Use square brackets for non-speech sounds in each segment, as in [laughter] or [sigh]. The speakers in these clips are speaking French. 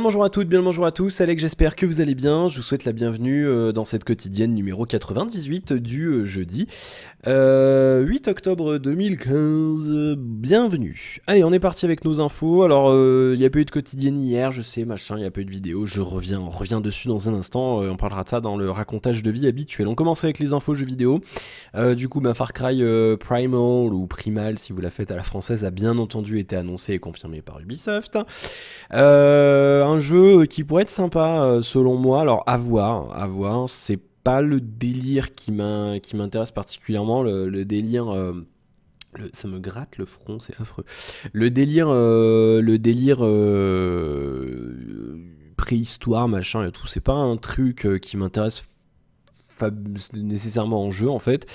bonjour à toutes, bien bonjour à tous, Alex j'espère que vous allez bien, je vous souhaite la bienvenue euh, dans cette quotidienne numéro 98 du euh, jeudi 8 euh, octobre 2015, bienvenue. Allez on est parti avec nos infos, alors il n'y a pas eu de quotidienne hier, je sais machin, il n'y a pas eu de vidéo, je reviens, on revient dessus dans un instant, on parlera de ça dans le racontage de vie habituel. On commence avec les infos jeux vidéo, du coup bah, Far Cry Primal ou Primal si vous la faites à la française a bien entendu été annoncé et confirmé par Ubisoft. Euh, euh, un jeu qui pourrait être sympa euh, selon moi. Alors à voir, à voir. C'est pas le délire qui m'intéresse particulièrement, le, délire. Euh, ça me gratte le front, c'est affreux. Le délire, le délire préhistoire, machin et tout, c'est pas un truc qui m'intéresse nécessairement en jeu en fait.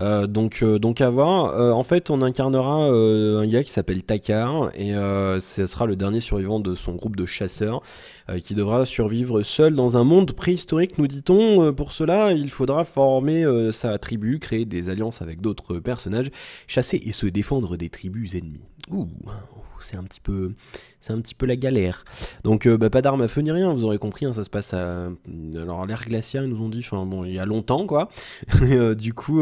Euh, donc, euh, donc à voir. Euh, en fait, on incarnera un gars qui s'appelle Takar et ce sera le dernier survivant de son groupe de chasseurs qui devra survivre seul dans un monde préhistorique, nous dit-on. Pour cela, il faudra former sa tribu, créer des alliances avec d'autres personnages, chasser et se défendre des tribus ennemies. Ouh, c'est un petit peu c'est un petit peu la galère donc bah, pas d'armes à feu ni rien vous aurez compris hein, ça se passe à alors l'ère glaciaire ils nous ont dit bon il y a longtemps quoi [laughs] du coup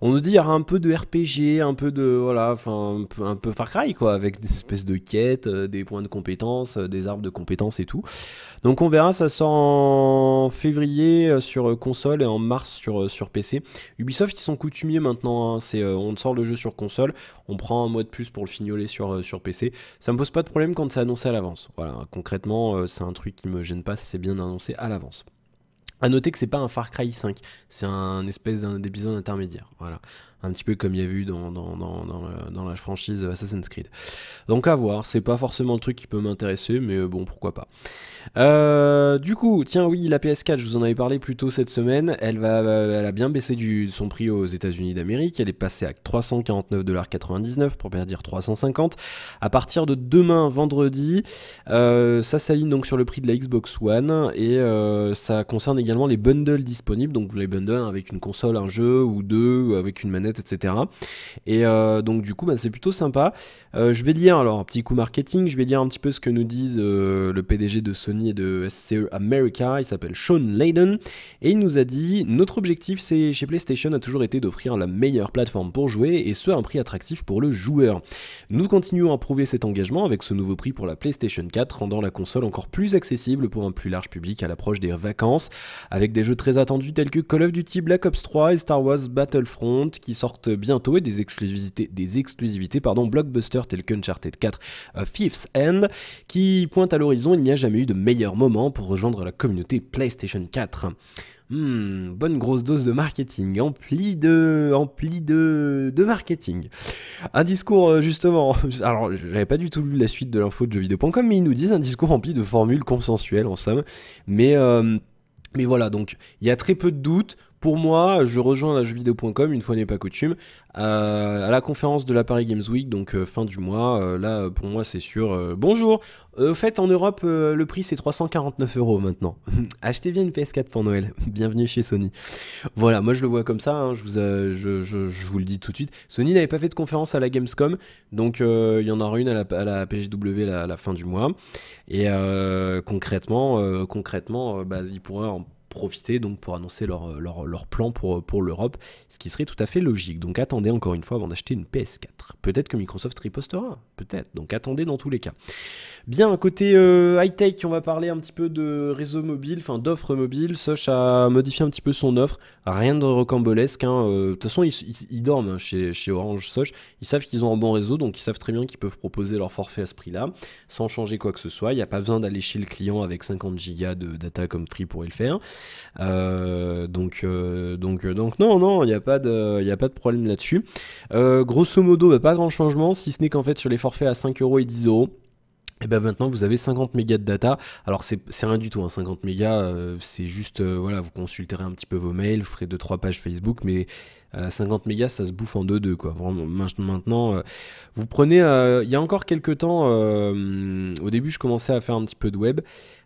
on nous dit qu'il y aura un peu de RPG, un peu de voilà, enfin un peu, Far Cry quoi, avec des espèces de quêtes, euh, des points de compétences, euh, des arbres de compétences et tout. Donc on verra, ça sort en février euh, sur console et en mars sur, sur PC. Ubisoft ils sont coutumiers maintenant, hein, c'est on sort le jeu sur console, on prend un mois de plus pour le fignoler sur, sur PC. Ça me pose pas de problème quand c'est annoncé à l'avance. Voilà, concrètement c'est un truc qui me gêne pas si c'est bien annoncé à l'avance. À noter que c'est pas un Far Cry 5, c'est un espèce d'épisode intermédiaire. Voilà un petit peu comme il y a eu dans, dans, la franchise Assassin's Creed. Donc à voir, c'est pas forcément le truc qui peut m'intéresser, mais euh, bon, pourquoi pas. Euh, du coup, tiens, oui, la PS4, je vous en avais parlé plus tôt cette semaine, elle, va, euh, elle a bien baissé du, son prix aux États-Unis d'Amérique, elle est passée à 349,99$ pour perdre dire 350. À partir de demain, vendredi, ça s'aligne donc sur le prix de la Xbox One et ça concerne également les bundles disponibles, donc les bundles avec une console, un jeu ou deux, avec une manette etc. Et euh, donc du coup, bah, c'est plutôt sympa. Euh, je vais lire, alors un petit coup marketing, je vais lire un petit peu ce que nous disent euh, le PDG de Sony et de SCE America, il s'appelle Sean Layden, et il nous a dit, notre objectif c'est chez PlayStation a toujours été d'offrir la meilleure plateforme pour jouer, et ce un prix attractif pour le joueur. Nous continuons à prouver cet engagement avec ce nouveau prix pour la PlayStation 4, rendant la console encore plus accessible pour un plus large public à l'approche des vacances, avec des jeux très attendus tels que Call of Duty Black Ops 3 et Star Wars Battlefront qui sortent bientôt et des exclusivités, des exclusivités pardon, blockbusters tels qu'Uncharted 4 euh, Fifth End, qui pointe à l'horizon il n'y a jamais eu de meilleur moment pour rejoindre la communauté PlayStation 4. Hmm, bonne grosse dose de marketing, empli de, de, de marketing. Un discours euh, justement, [laughs] alors j'avais pas du tout lu la suite de l'info de jeuxvideo.com, mais ils nous disent un discours rempli de formules consensuelles en somme, mais euh, mais voilà, donc il y a très peu de doutes. Pour moi, je rejoins la jeuxvideo.com, une fois n'est pas coutume, euh, à, la conférence de la Paris Games Week, donc euh, fin du mois. Euh, là, pour moi, c'est sûr. bonjour Au fait, en Europe, le prix, c'est 349 euros maintenant. [laughs] Achetez bien une PS4 pour Noël. [laughs] Bienvenue chez Sony. Voilà, moi, je le vois comme ça, hein, je, vous, le dis tout de suite. Sony n'avait pas fait de conférence à la Gamescom, donc il y en aura une à la, PGW à la, fin du mois. Et concrètement, concrètement bah, il pourra en profiter donc pour annoncer leur, leur, leur plan pour, pour l'Europe, ce qui serait tout à fait logique. Donc attendez encore une fois avant d'acheter une PS4. Peut-être que Microsoft ripostera, peut-être. Donc attendez dans tous les cas. Bien, côté euh, high-tech, on va parler un petit peu de réseau mobile, enfin d'offres mobile. Soch a modifié un petit peu son offre, rien de rocambolesque. Hein, euh, de toute façon, ils, dorment hein, chez, Orange Soch. Ils savent qu'ils ont un bon réseau, donc ils savent très bien qu'ils peuvent proposer leur forfait à ce prix-là, sans changer quoi que ce soit. Il n'y a pas besoin d'aller chez le client avec 50 gigas de data comme prix pour le faire. Euh, donc, donc, donc, non, non, il n'y a, pas de, a pas de problème là-dessus. grosso modo, bah, pas grand changement, si ce n'est qu'en fait sur les forfaits à 5 euros et 10 euros et eh bien maintenant vous avez 50 mégas de data. Alors c'est rien du tout, 50 hein. mégas, euh, c'est juste, euh, voilà, vous consulterez un petit peu vos mails, vous ferez 2-3 pages Facebook, mais 50 euh, mégas ça se bouffe en 2-2 quoi. Vraiment, maintenant, vous prenez, il y a encore quelques temps, au début je commençais à faire un petit peu de web,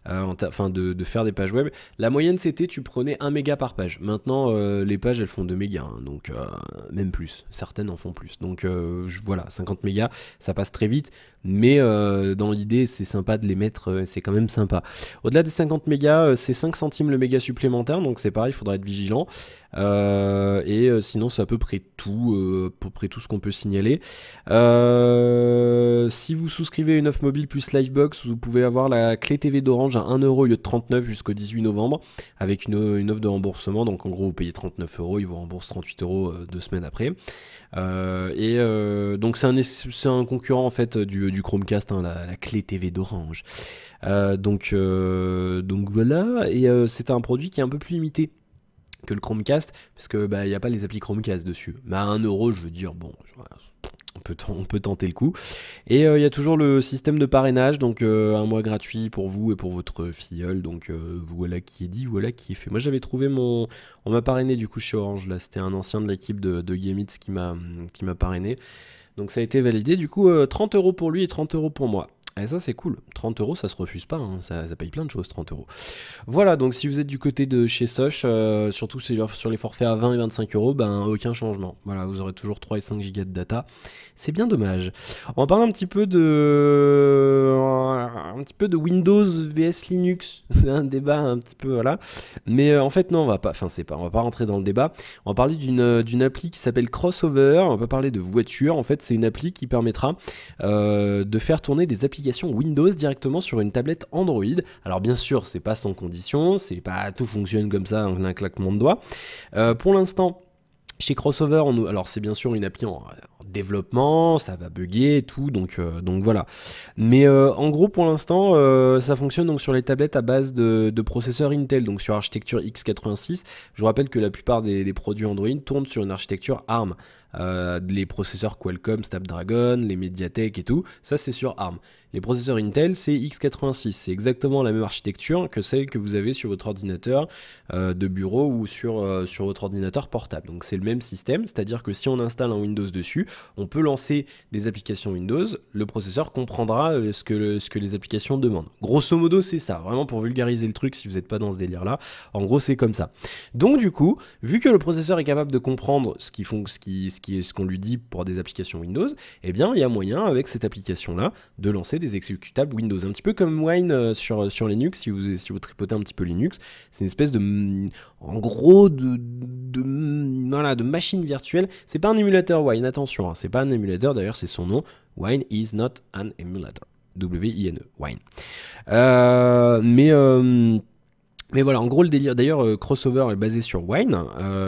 euh, enfin de, faire des pages web. La moyenne c'était tu prenais 1 méga par page. Maintenant euh, les pages elles font 2 mégas, hein, donc euh, même plus. Certaines en font plus. Donc voilà, 50 mégas, ça passe très vite. Mais dans l'idée c'est sympa de les mettre, c'est quand même sympa. Au-delà des 50 mégas, c'est 5 centimes le méga supplémentaire, donc c'est pareil, il faudra être vigilant. Euh, et euh, sinon, c'est à peu près tout, euh, à peu près tout ce qu'on peut signaler. si vous souscrivez une offre mobile plus Livebox, vous pouvez avoir la clé TV d'Orange à 1€ au lieu de 39 jusqu'au 18 novembre, avec une, offre de remboursement. Donc en gros, vous payez 39€, euros, ils vous remboursent 38 euros deux semaines après. et donc c'est un, concurrent en fait du, Chromecast, hein, la, clé TV d'Orange. donc, donc voilà, et c'est un produit qui est un peu plus limité que le Chromecast, parce que bah, il n'y a pas les applis Chromecast dessus. Mais à un euro, je veux dire, bon, on peut, on peut tenter le coup. Et il euh, y a toujours le système de parrainage, donc euh, un mois gratuit pour vous et pour votre filleule. Donc euh, voilà qui est dit, voilà qui est fait. Moi j'avais trouvé mon. On m'a parrainé du coup chez Orange, là c'était un ancien de l'équipe de, qui m'a qui m'a parrainé. Donc ça a été validé, du coup 30 euros pour lui et 30 euros pour moi. Et ah, ça, c'est cool. 30 euros, ça se refuse pas. Hein. Ça, paye plein de choses, 30 euros. Voilà, donc si vous êtes du côté de chez Soch, euh, surtout sur les forfaits à 20 et 25 euros, ben aucun changement. Voilà, vous aurez toujours 3 et 5 gigas de data. C'est bien dommage. On va parler un petit peu de. Un petit peu de Windows vs Linux. [laughs] C'est un débat un petit peu, voilà. Mais euh, en fait, non, on va pas. Enfin, c'est pas. On va pas rentrer dans le débat. On va parler d'une euh, d'une appli qui s'appelle Crossover. On va pas parler de voiture. En fait, c'est une appli qui permettra de faire tourner des applications Windows directement sur une tablette Android. Alors bien sûr, c'est pas sans condition, c'est pas tout fonctionne comme ça en un claquement de doigts. Euh, pour l'instant, chez Crossover, on, alors c'est bien sûr une appli en, développement, ça va buguer et tout, donc, euh, donc voilà. Mais euh, en gros, pour l'instant, euh, ça fonctionne donc sur les tablettes à base de, processeurs Intel, donc sur architecture x86. Je vous rappelle que la plupart des, produits Android tournent sur une architecture ARM. les processeurs Qualcomm, Snapdragon, les Mediatek et tout, ça c'est sur ARM. Les processeurs Intel, c'est x86, c'est exactement la même architecture que celle que vous avez sur votre ordinateur de bureau ou sur, sur votre ordinateur portable. Donc c'est le même système, c'est-à-dire que si on installe un Windows dessus, on peut lancer des applications Windows, le processeur comprendra euh, ce que, ce que les applications demandent. Grosso modo, c'est ça, vraiment pour vulgariser le truc si vous n'êtes pas dans ce délire-là. En gros, c'est comme ça. Donc du coup, vu que le processeur est capable de comprendre ce qui font, ce qui, ce qui est ce qu'on lui dit pour des applications Windows, eh bien, il y a moyen avec cette application-là de lancer des exécutables Windows, un petit peu comme Wine euh, sur, euh, sur Linux. Si vous, si vous tripotez un petit peu Linux, c'est une espèce de, en gros, de, de, voilà, de machine virtuelle. C'est pas un émulateur Wine, attention. Hein c'est pas un émulateur, d'ailleurs c'est son nom, Wine is not an emulator. E, W-I-N-E, Wine. Euh, mais... Euh, mais voilà, en gros le délire. D'ailleurs, euh, Crossover est basé sur Wine,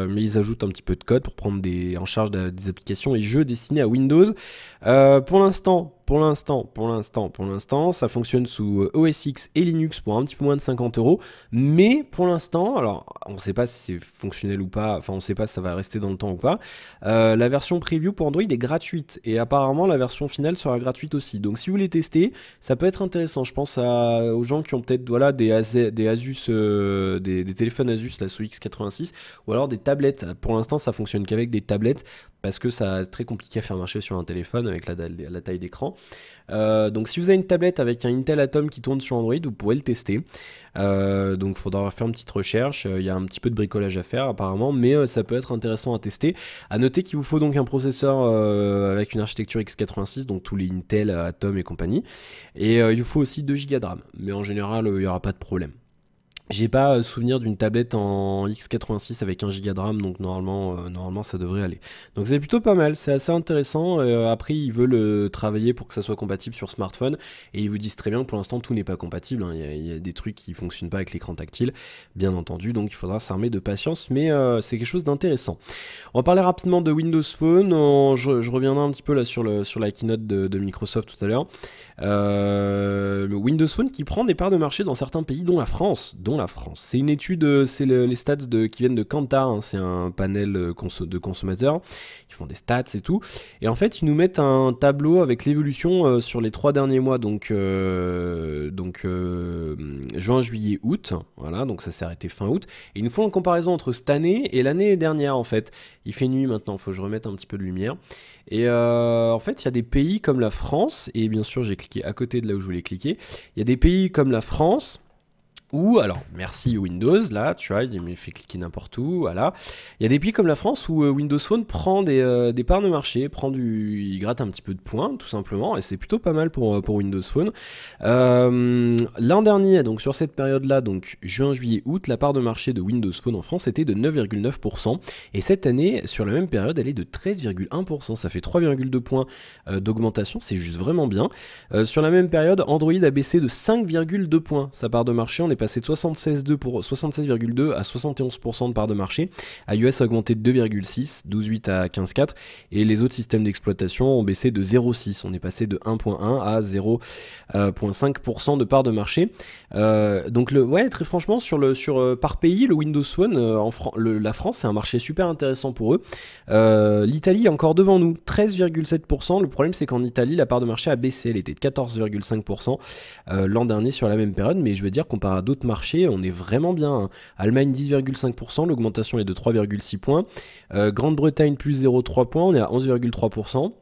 mais ils ajoutent un petit peu de code pour prendre des, en charge des applications et jeux destinés à Windows. pour l'instant, pour l'instant, pour l'instant, pour l'instant, ça fonctionne sous euh, OS X et Linux pour un petit peu moins de 50 euros. Mais pour l'instant, alors on ne sait pas si c'est fonctionnel ou pas, enfin on ne sait pas si ça va rester dans le temps ou pas. Euh, la version preview pour Android est gratuite et apparemment la version finale sera gratuite aussi. Donc si vous voulez tester, ça peut être intéressant. Je pense aux gens qui ont peut-être voilà des, des Asus, euh, des, téléphones Asus, la sous X86, ou alors des tablettes. Pour l'instant, ça fonctionne qu'avec des tablettes parce que ça très compliqué à faire marcher sur un téléphone avec la taille d'écran. Euh, donc si vous avez une tablette avec un Intel Atom qui tourne sur Android, vous pourrez le tester. Euh, donc il faudra faire une petite recherche, euh, il y a un petit peu de bricolage à faire apparemment, mais ça peut être intéressant à tester. À noter qu'il vous faut donc un processeur avec une architecture x86, donc tous les Intel, Atom et compagnie. Et il vous faut aussi 2 Go de RAM, mais en général il n'y aura pas de problème. J'ai pas euh, souvenir d'une tablette en x86 avec 1 giga de RAM, donc normalement, euh, normalement ça devrait aller. Donc c'est plutôt pas mal, c'est assez intéressant. Euh, après, ils veulent le travailler pour que ça soit compatible sur smartphone, et ils vous disent très bien que pour l'instant tout n'est pas compatible. Hein. Il y, a des trucs qui fonctionnent pas avec l'écran tactile, bien entendu, donc il faudra s'armer de patience, mais c'est quelque chose d'intéressant. On va parler rapidement de Windows Phone. je, je, reviendrai un petit peu là sur, le, sur la keynote de, de Microsoft tout à l'heure. Euh, le Windows Phone qui prend des parts de marché dans certains pays, dont la France. Dont la France. C'est une étude, euh, c'est les stats de, qui viennent de Kantar, hein. c'est un panel euh, de consommateurs. Ils font des stats et tout. Et en fait, ils nous mettent un tableau avec l'évolution sur les trois derniers mois, donc, donc juin, juillet, août. Voilà, donc ça s'est arrêté fin août. Et ils nous font une comparaison entre cette année et l'année dernière, en fait. Il fait nuit maintenant, faut que je remette un petit peu de lumière. Et en fait, il y a des pays comme la France, et bien sûr, j'ai cliqué qui est à côté de là où je voulais cliquer. Il y a des pays comme la France, ou, alors merci Windows, là, tu vois, il me fait cliquer n'importe où, voilà. Il y a des pays comme la France où euh, Windows Phone prend euh, des, parts de marché, prend du, il gratte un petit peu de points, tout simplement, et c'est plutôt pas mal pour, euh, Windows Phone. L'an dernier, donc sur cette période-là, donc juin, juillet, août, la part de marché de Windows Phone en France était de 9,9%, et cette année, sur la même période, elle est de 13,1%, ça fait 3,2 points d'augmentation, c'est juste vraiment bien. sur la même période, Android a baissé de 5,2 points sa part de marché, on est passé de 76,2 pour à 71% de part de marché. iOS a augmenté de 2,6, 12,8 à 15,4 et les autres systèmes d'exploitation ont baissé de 0,6. On est passé de 1,1 à 0,5% de part de marché. Euh, donc le, ouais, très franchement sur le sur euh, par pays, le Windows Phone euh, en la France c'est un marché super intéressant pour eux. L'Italie est encore devant nous, 13,7%. Le problème c'est qu'en Italie la part de marché a baissé, elle était de 14,5% l'an dernier sur la même période, mais je veux dire comparé à d'autres marchés, on est vraiment bien. Hein. Allemagne 10,5%, l'augmentation est de 3,6 points. Euh, Grande-Bretagne plus 0,3 points, on est à 11,3%.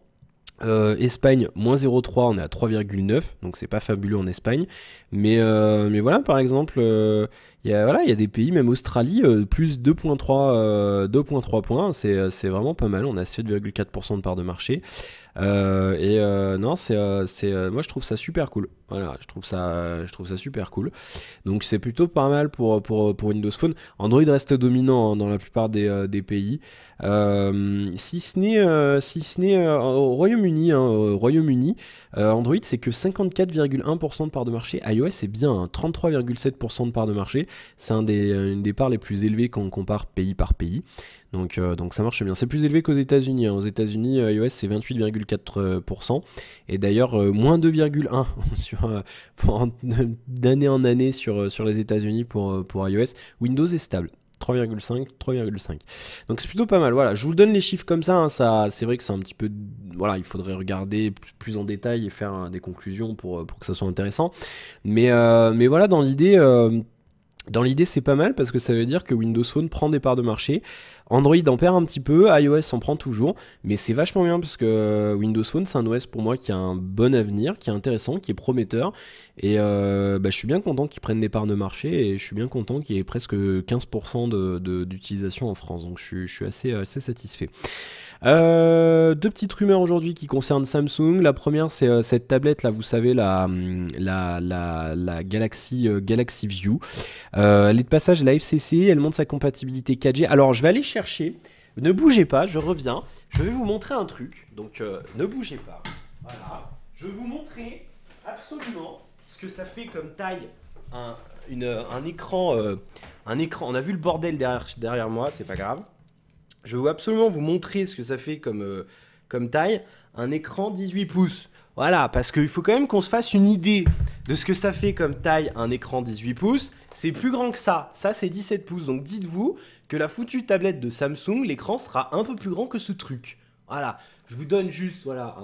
Euh, Espagne, moins 0,3, on est à 3,9, donc c'est pas fabuleux en Espagne. Mais, euh, mais voilà, par exemple, il y, a, voilà, y a des pays, même Australie, plus 2,3 points, c'est vraiment pas mal, on a 7,4% de part de marché. et non, c'est moi je trouve ça super cool. Voilà, je trouve ça, je trouve ça super cool. Donc c'est plutôt pas mal pour, pour, Windows Phone. Android reste dominant hein, dans la plupart des, euh, pays. Euh, si ce n'est euh, si ce n'est au Royaume-Uni, hein, Royaume-Uni, Android c'est que 54,1% de part de marché. iOS c'est bien 33,7% hein, de part de marché. C'est un des, une des parts les plus élevées quand on compare pays par pays. Donc, donc, ça marche bien. C'est plus élevé qu'aux États-Unis. Aux États-Unis, iOS c'est 28,4%. Et d'ailleurs, moins 2,1% [laughs] sur, euh, [laughs] d'année en année sur, euh, sur les États-Unis pour, euh, pour iOS. Windows est stable. 3,5, 3,5. Donc c'est plutôt pas mal. Voilà, je vous donne les chiffres comme ça. Hein. ça c'est vrai que c'est un petit peu. Voilà, il faudrait regarder plus en détail et faire des conclusions pour, pour que ça soit intéressant. Mais, mais voilà, dans l'idée. Dans l'idée, c'est pas mal parce que ça veut dire que Windows Phone prend des parts de marché. Android en perd un petit peu, iOS en prend toujours, mais c'est vachement bien parce que euh, Windows Phone, c'est un OS pour moi qui a un bon avenir, qui est intéressant, qui est prometteur. Et euh, bah, je suis bien content qu'ils prennent des parts de marché et je suis bien content qu'il y ait presque 15% d'utilisation de, en France. Donc je, suis assez, euh, assez satisfait. Euh, euh, deux petites rumeurs aujourd'hui qui concernent Samsung. La première, c'est euh, cette tablette là, vous savez, la, hum, la, la, Galaxy, euh, View. elle est de passage à la FCC, elle montre sa compatibilité 4G. Alors, je vais aller chercher. Ne bougez pas, je reviens. Je vais vous montrer un truc. Donc, ne bougez pas. Voilà. Je vais vous montrer absolument ce que ça fait comme taille un, un écran. un écran. On a vu le bordel derrière, derrière moi, c'est pas grave. Je veux absolument vous montrer ce que ça fait comme, euh, comme taille. Un écran 18 pouces. Voilà, parce qu'il faut quand même qu'on se fasse une idée de ce que ça fait comme taille un écran 18 pouces. C'est plus grand que ça. Ça, c'est 17 pouces. Donc dites-vous que la foutue tablette de Samsung, l'écran sera un peu plus grand que ce truc. Voilà, je vous donne juste voilà,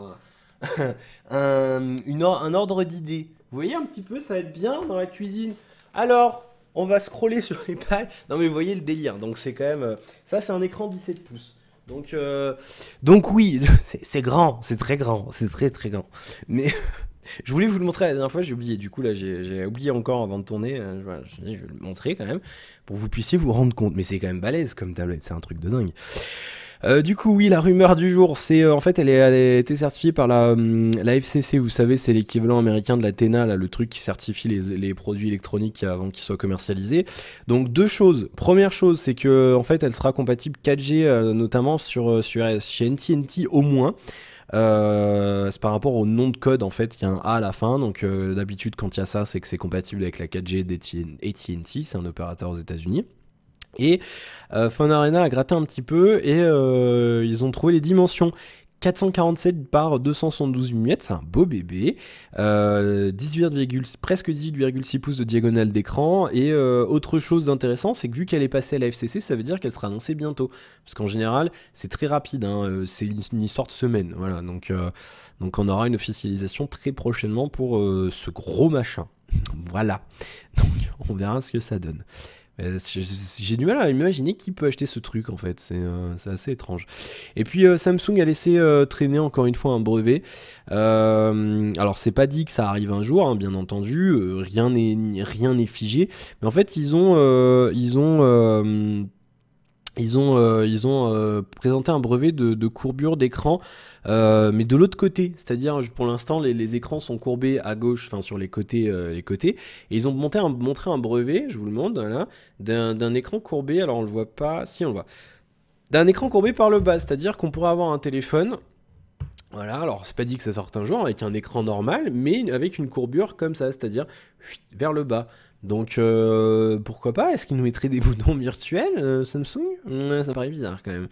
un, [laughs] un ordre d'idée. Vous voyez un petit peu, ça va être bien dans la cuisine. Alors, on va scroller sur les pages. Non mais vous voyez le délire. Donc c'est quand même euh, ça c'est un écran 17 pouces. Donc euh, donc oui, [laughs] c'est grand, c'est très grand, c'est très très grand. Mais [laughs] je voulais vous le montrer la dernière fois, j'ai oublié. Du coup là, j'ai oublié encore avant de tourner. Euh, je, je vais le montrer quand même pour que vous puissiez vous rendre compte. Mais c'est quand même balèze comme tablette, c'est un truc de dingue. Euh, du coup, oui, la rumeur du jour, c'est euh, en fait, elle, a été certifiée par la, hum, la FCC, vous savez, c'est l'équivalent américain de la TENA, le truc qui certifie les, produits électroniques avant qu'ils soient commercialisés. Donc, deux choses. Première chose, c'est que en fait, elle sera compatible 4G, euh, notamment sur, sur, chez au moins. c'est par rapport au nom de code en fait, il y a un A à la fin. Donc d'habitude quand il y a ça, c'est que c'est compatible avec la 4G d'AT&T, c'est un opérateur aux États-Unis. Et euh, Fun Arena a gratté un petit peu et euh, ils ont trouvé les dimensions. 447 par 272 mm, c'est un beau bébé. 18, euh, presque 18,6 pouces de diagonale d'écran. Et euh, autre chose d'intéressant, c'est que vu qu'elle est passée à la FCC, ça veut dire qu'elle sera annoncée bientôt. Parce qu'en général, c'est très rapide, hein, c'est une, histoire de semaine. Voilà, donc, donc on aura une officialisation très prochainement pour ce gros machin. [laughs] voilà, donc on verra ce que ça donne. J'ai du mal à imaginer qui peut acheter ce truc en fait, c'est euh, assez étrange. Et puis euh, Samsung a laissé euh, traîner encore une fois un brevet. alors c'est pas dit que ça arrive un jour, hein, bien entendu, rien n'est figé. Mais en fait ils ont, ils ont ils ont, euh, ils ont euh, présenté un brevet de, courbure d'écran, euh, mais de l'autre côté. C'est-à-dire, pour l'instant, les, écrans sont courbés à gauche, enfin sur les côtés, les côtés. Et ils ont montré un brevet, je vous le montre, là, d'un écran courbé. Alors, on le voit pas. Si, on le voit. D'un écran courbé par le bas. C'est-à-dire qu'on pourrait avoir un téléphone. Voilà, alors c'est pas dit que ça sorte un jour avec un écran normal, mais avec une courbure comme ça, c'est-à-dire vers le bas. Donc euh, pourquoi pas Est-ce qu'ils nous mettraient des [laughs] boutons virtuels euh, Samsung Ça me paraît bizarre quand même.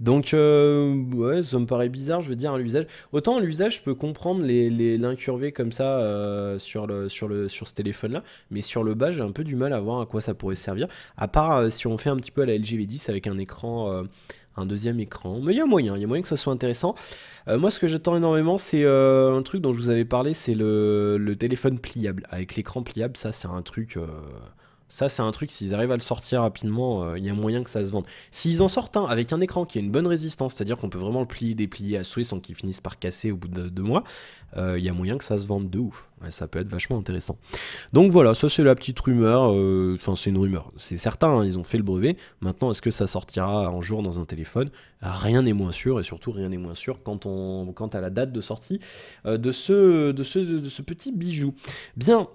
Donc euh, ouais, ça me paraît bizarre. Je veux dire à l'usage. Autant l'usage, je peux comprendre les l'incurvé comme ça sur le sur le sur ce téléphone-là, mais sur le bas, j'ai un peu du mal à voir à quoi ça pourrait servir. À part si on fait un petit peu à la LGV10 avec un écran un deuxième écran. Mais il y a moyen, il y a moyen que ça soit intéressant. Euh, moi, ce que j'attends énormément, c'est euh, un truc dont je vous avais parlé, c'est le, téléphone pliable, avec l'écran pliable. Ça, c'est un truc. Euh, ça, c'est un truc, s'ils arrivent à le sortir rapidement, euh, il y a moyen que ça se vende. S'ils en sortent un avec un écran qui a une bonne résistance, c'est-à-dire qu'on peut vraiment le plier, déplier à souhait sans qu'il finisse par casser au bout de deux mois, euh, il y a moyen que ça se vende de ouf. ça peut être vachement intéressant. Donc voilà, ça c'est la petite rumeur. Euh, enfin, c'est une rumeur. C'est certain, hein, ils ont fait le brevet. Maintenant, est-ce que ça sortira un jour dans un téléphone Rien n'est moins sûr, et surtout rien n'est moins sûr on, quant à la date de sortie de, de, de ce petit bijou. Bien,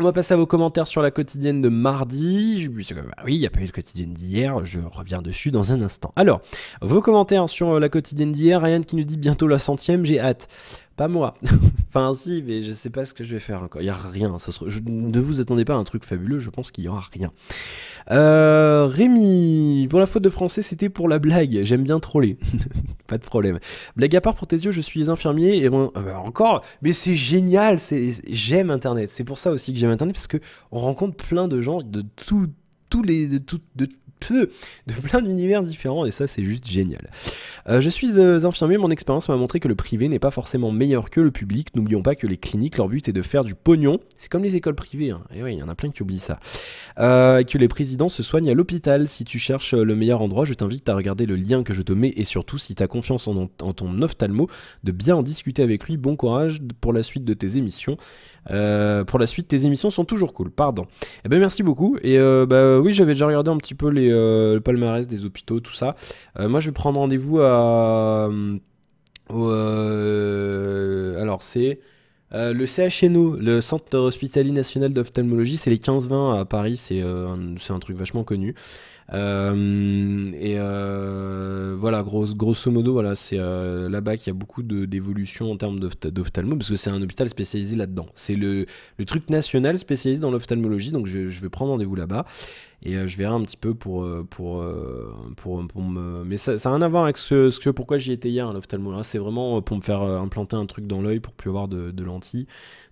on va passer à vos commentaires sur la quotidienne de mardi. oui, ah il n'y a pas eu de quotidienne d'hier, je reviens dessus dans un instant. Alors, vos commentaires sur euh, la quotidienne d'hier, Ryan qui nous dit bientôt la centième, j'ai hâte. Pas moi. [laughs] enfin, si, mais je sais pas ce que je vais faire encore. Il n'y a rien. Ça je... Ne vous attendez pas à un truc fabuleux, je pense qu'il n'y aura rien. Euh, Rémi, pour la faute de français, c'était pour la blague. J'aime bien troller. [laughs] pas de problème. Blague à part pour tes yeux, je suis infirmier et bon, euh, encore. Mais c'est génial. j'aime Internet. C'est pour ça aussi que j'aime Internet parce qu'on rencontre plein de gens de tous les de, peu de plein d'univers différents et ça c'est juste génial. Euh, je suis euh, infirmier, mon expérience m'a montré que le privé n'est pas forcément meilleur que le public. N'oublions pas que les cliniques, leur but est de faire du pognon. C'est comme les écoles privées, et hein. eh oui, il y en a plein qui oublient ça. Euh, que les présidents se soignent à l'hôpital. Si tu cherches le meilleur endroit, je t'invite à regarder le lien que je te mets et surtout si tu as confiance en, en ton ophtalmo, de bien en discuter avec lui. Bon courage pour la suite de tes émissions. Euh, pour la suite, tes émissions sont toujours cool, pardon. Eh ben merci beaucoup. Et euh, bah oui, j'avais déjà regardé un petit peu euh, le palmarès des hôpitaux, tout ça. moi, je vais prendre rendez-vous à... Au, alors, c'est... le CHNO, le Centre Hospitalier National d'Ophtalmologie, c'est les 15-20 à Paris, c'est un, truc vachement connu. Euh, et euh, voilà, grosso modo, voilà, c'est euh, là-bas qu'il y a beaucoup d'évolution en termes d'ophtalmo, parce que c'est un hôpital spécialisé là-dedans. C'est le, truc national spécialisé dans l'ophtalmologie, donc je, je vais prendre rendez-vous là-bas et euh, je verrai un petit peu pour euh, pour euh, pour, me mais ça, ça a rien à voir avec ce, que pourquoi j'y étais hier à hein, là c'est vraiment pour me faire implanter un truc dans l'œil pour plus avoir de, lentilles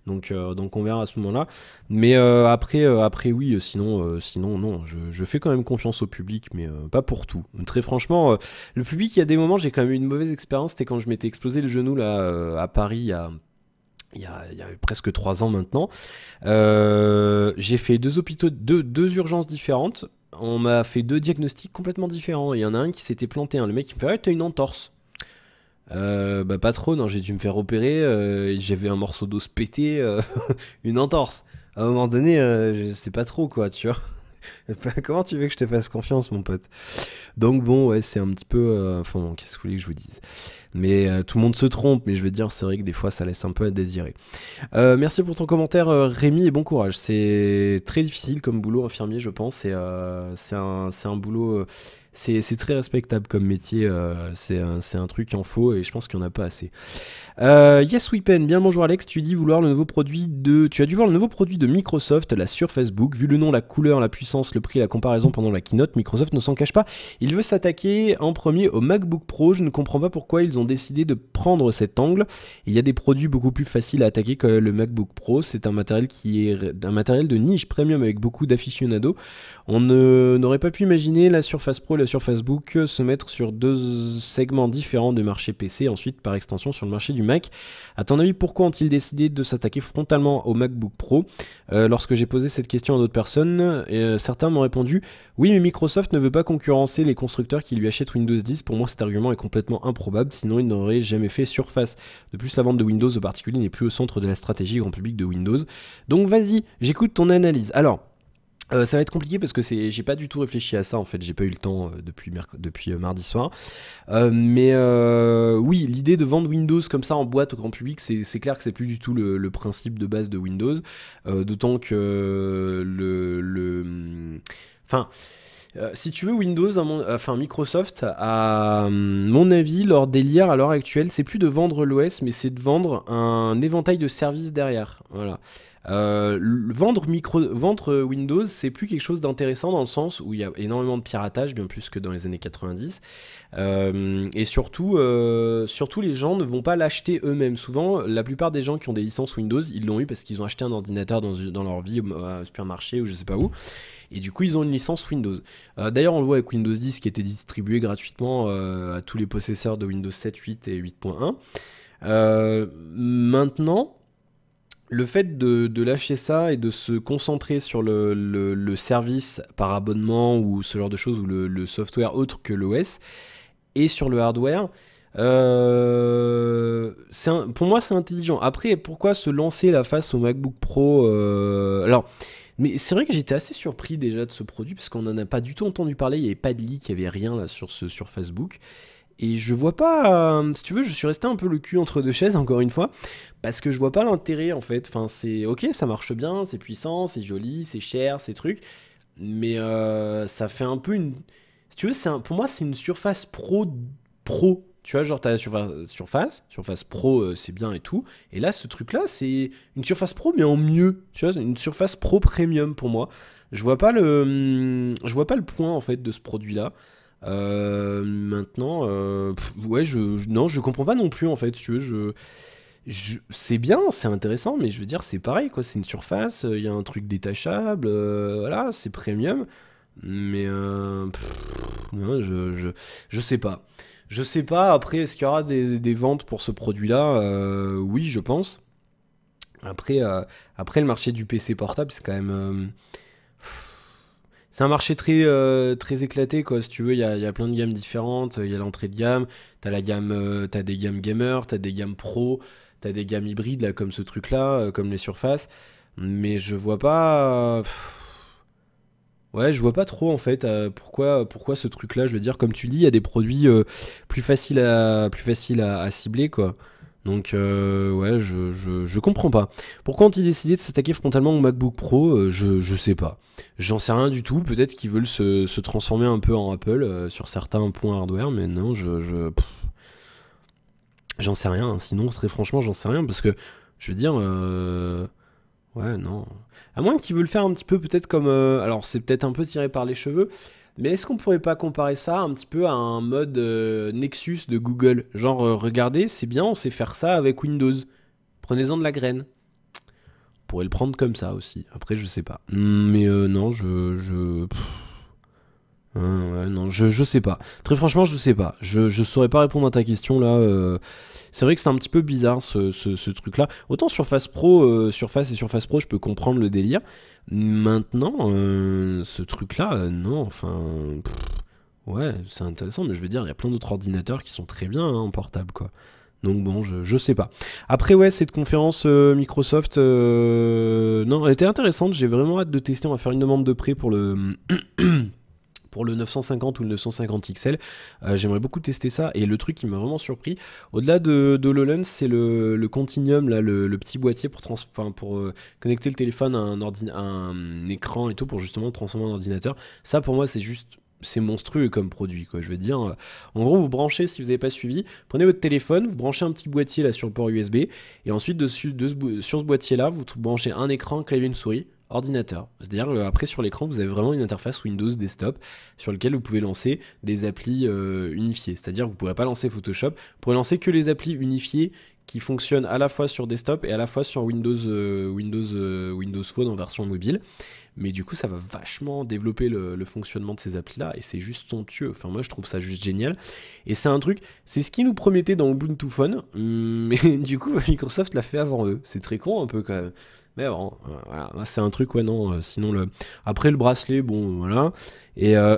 donc donc on verra à ce moment là mais après après oui sinon sinon non je, fais quand même confiance au public mais pas pour tout très franchement le public il y a des moments j'ai quand même eu une mauvaise expérience c'était quand je m'étais explosé le genou là à Paris à il y, a, presque trois ans maintenant. Euh, j'ai fait deux hôpitaux, deux, urgences différentes. On m'a fait deux diagnostics complètement différents. Il y en a un qui s'était planté. Hein. Le mec, il me fait ah, T'as une entorse. Euh, bah, pas trop, non, j'ai dû me faire opérer. Euh, j'avais un morceau d'os pété, [laughs] une entorse. À un moment donné, je sais pas trop quoi, tu vois. [laughs] Comment tu veux que je te fasse confiance, mon pote Donc bon, ouais, c'est un petit peu... Euh, enfin qu'est-ce que vous voulez que je vous dise mais euh, tout le monde se trompe, mais je veux dire, c'est vrai que des fois ça laisse un peu à désirer. Euh, merci pour ton commentaire, Rémi, et bon courage. C'est très difficile comme boulot infirmier, je pense, et c'est un, un, boulot c'est très respectable comme métier. Euh, c'est un, truc en faux et je pense qu'il n'y en a pas assez. Euh, yes Weepen, bien bonjour Alex. Tu dis vouloir le nouveau produit de. Tu as dû voir le nouveau produit de Microsoft, la Surface Book. Vu le nom, la couleur, la puissance, le prix, la comparaison pendant la keynote, Microsoft ne s'en cache pas. Il veut s'attaquer en premier au MacBook Pro. Je ne comprends pas pourquoi ils ont décidé de prendre cet angle. Il y a des produits beaucoup plus faciles à attaquer que le MacBook Pro. C'est un matériel qui est un matériel de niche premium avec beaucoup d'aficionados. On n'aurait pas pu imaginer la Surface Pro sur Facebook se mettre sur deux segments différents de marché PC, ensuite par extension sur le marché du Mac. À ton avis, pourquoi ont-ils décidé de s'attaquer frontalement au MacBook Pro euh, Lorsque j'ai posé cette question à d'autres personnes, euh, certains m'ont répondu Oui, mais Microsoft ne veut pas concurrencer les constructeurs qui lui achètent Windows 10. Pour moi, cet argument est complètement improbable, sinon il n'aurait jamais fait surface. De plus, la vente de Windows en particulier, n'est plus au centre de la stratégie grand public de Windows. Donc vas-y, j'écoute ton analyse. Alors, euh, ça va être compliqué parce que c'est, j'ai pas du tout réfléchi à ça en fait, j'ai pas eu le temps euh, depuis, depuis euh, mardi soir. mais oui, l'idée de vendre Windows comme ça en boîte au grand public, c'est, clair que c'est plus du tout le, principe de base de Windows. d'autant que le, Enfin. si tu veux, Windows, enfin Microsoft, à mon avis, leur délire à l'heure actuelle, c'est plus de vendre l'OS, mais c'est de vendre un éventail de services derrière. Voilà. Euh, vendre, micro, Windows, c'est plus quelque chose d'intéressant dans le sens où il y a énormément de piratage, bien plus que dans les années 90. Euh, et surtout, euh, surtout, les gens ne vont pas l'acheter eux-mêmes. Souvent, la plupart des gens qui ont des licences Windows, ils l'ont eu parce qu'ils ont acheté un ordinateur dans, leur vie au, supermarché ou je sais pas où. Et du coup, ils ont une licence Windows. D'ailleurs, on le voit avec Windows 10 qui était distribué gratuitement à tous les possesseurs de Windows 7, 8 et 8.1. maintenant, le fait de, lâcher ça et de se concentrer sur le, service par abonnement ou ce genre de choses, ou le, software autre que l'OS, et sur le hardware, euh, pour moi c'est intelligent. Après, pourquoi se lancer la face au MacBook Pro euh, Alors, mais c'est vrai que j'étais assez surpris déjà de ce produit, parce qu'on n'en a pas du tout entendu parler, il n'y avait pas de leak, il n'y avait rien là sur, ce, sur Facebook. Et je vois pas, euh, si tu veux, je suis resté un peu le cul entre deux chaises, encore une fois, parce que je vois pas l'intérêt en fait. Enfin, c'est ok, ça marche bien, c'est puissant, c'est joli, c'est cher, ces trucs, mais euh, ça fait un peu une. Si tu veux, pour moi, c'est une surface pro. pro tu vois, genre, t'as la surface, surface, pro, euh, c'est bien et tout. Et là, ce truc-là, c'est une surface pro, mais en mieux. Tu vois, une surface pro premium pour moi. Je vois pas le, hum, je vois pas le point en fait de ce produit-là. Euh, maintenant, euh, ouais, je, non, je comprends pas non plus en fait. je, je c'est bien, c'est intéressant, mais je veux dire, c'est pareil quoi. C'est une surface, euh, il y a un truc détachable, voilà, c'est premium, mais je, je, sais pas. Je sais pas. Après, est-ce qu'il y aura des, ventes pour ce produit-là Oui, je pense. Après, après le marché du PC portable, c'est quand même c'est un marché très, euh, très éclaté, quoi. Si tu veux, il y a, plein de gammes différentes. Il y a l'entrée de gamme, t'as la gamme, euh, t'as des gammes gamer, t'as des gammes pro, t'as des gammes hybrides, là, comme ce truc-là, euh, comme les surfaces. Mais je vois pas. ouais, je vois pas trop, en fait, pourquoi, pourquoi ce truc-là. Je veux dire, comme tu dis, il y a des produits plus faciles à, plus faciles à cibler, quoi. Donc euh, ouais, je, comprends pas. Pourquoi ont-ils décidé de s'attaquer frontalement au MacBook Pro euh, je, sais pas. J'en sais rien du tout. Peut-être qu'ils veulent se, transformer un peu en Apple euh, sur certains points hardware, mais non, je... je j'en sais rien. Sinon, très franchement, j'en sais rien parce que, je veux dire... ouais, non. À moins qu'ils veulent faire un petit peu peut-être comme... alors c'est peut-être un peu tiré par les cheveux, mais est-ce qu'on pourrait pas comparer ça un petit peu à un mode euh, Nexus de Google Genre, euh, regardez, c'est bien, on sait faire ça avec Windows. Prenez-en de la graine. On pourrait le prendre comme ça aussi. Après, je sais pas. Hmm, mais euh, non, je... je... Hein, non, je, je sais pas. Très franchement, je sais pas. Je, je saurais pas répondre à ta question là. Euh. c'est vrai que c'est un petit peu bizarre ce, truc là. Autant Surface Pro, euh, Surface et Surface Pro, je peux comprendre le délire. Maintenant, euh, ce truc là, non, enfin. ouais, c'est intéressant, mais je veux dire, il y a plein d'autres ordinateurs qui sont très bien hein, en portable quoi. Donc bon, je, je, sais pas. Après, ouais, cette conférence Microsoft, non, elle était intéressante. J'ai vraiment hâte de tester. On va faire une demande de prêt pour le. [clears throat] pour le 950 ou le 950 XL. Euh, j'aimerais beaucoup tester ça. Et le truc qui m'a vraiment surpris, au-delà de, de c'est le, Continuum, là, le, petit boîtier pour, pour euh, connecter le téléphone à un, écran et tout, pour justement transformer en ordinateur. Ça, pour moi, c'est juste c'est monstrueux comme produit quoi. Je veux dire, euh, en gros, vous branchez si vous n'avez pas suivi, prenez votre téléphone, vous branchez un petit boîtier là sur le port USB, et ensuite dessus, de sur ce boîtier là, vous branchez un écran, clavier, une souris. C'est-à-dire euh, après sur l'écran, vous avez vraiment une interface Windows desktop sur laquelle vous pouvez lancer des applis euh, unifiées. C'est-à-dire vous ne pourrez pas lancer Photoshop, vous pourrez lancer que les applis unifiées qui fonctionnent à la fois sur desktop et à la fois sur Windows, euh, Windows, Windows Phone en version mobile. Mais du coup, ça va vachement développer le, fonctionnement de ces applis-là et c'est juste somptueux. Enfin, moi, je trouve ça juste génial. Et c'est un truc, c'est ce qu'ils nous promettaient dans Ubuntu Phone, [laughs] mais du coup, Microsoft l'a fait avant eux. C'est très con un peu quand même. Mais bon, euh, voilà, c'est un truc, ouais, non. Euh, sinon, le... après le bracelet, bon, voilà. Et euh,